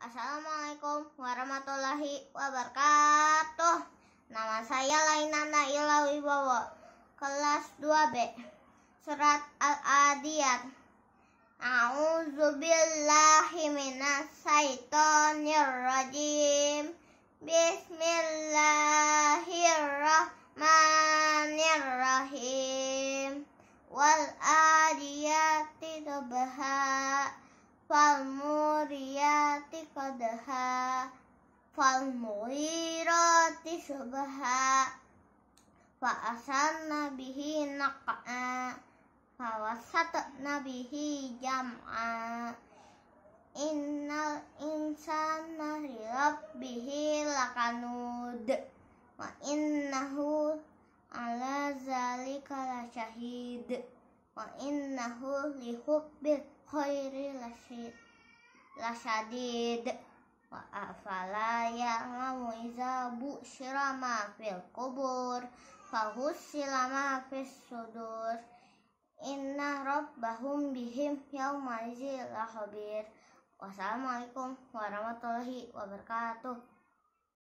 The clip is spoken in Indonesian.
Assalamualaikum warahmatullahi wabarakatuh. Nama saya Lainana Ila Wibowo, kelas 2B, Surat Al-Adiyat. A'udzubillahiminasaitonirrojim Bismillahirrahmanirrahim. Wal adiyati dhabha Falmu قدها فالمغيرات شبها فأسرن به نقعا فوسطن به جمعا إن الإنسان لربه لكنود وإنه على ذلك لشهيد وإنه لحب الخير لشديد lasadid wa afala ya'lamu iza bu syirama fil kubur fahus silama fis sudur inna rabbahum bihim yawma lahabir wassalamualaikum warahmatullahi wabarakatuh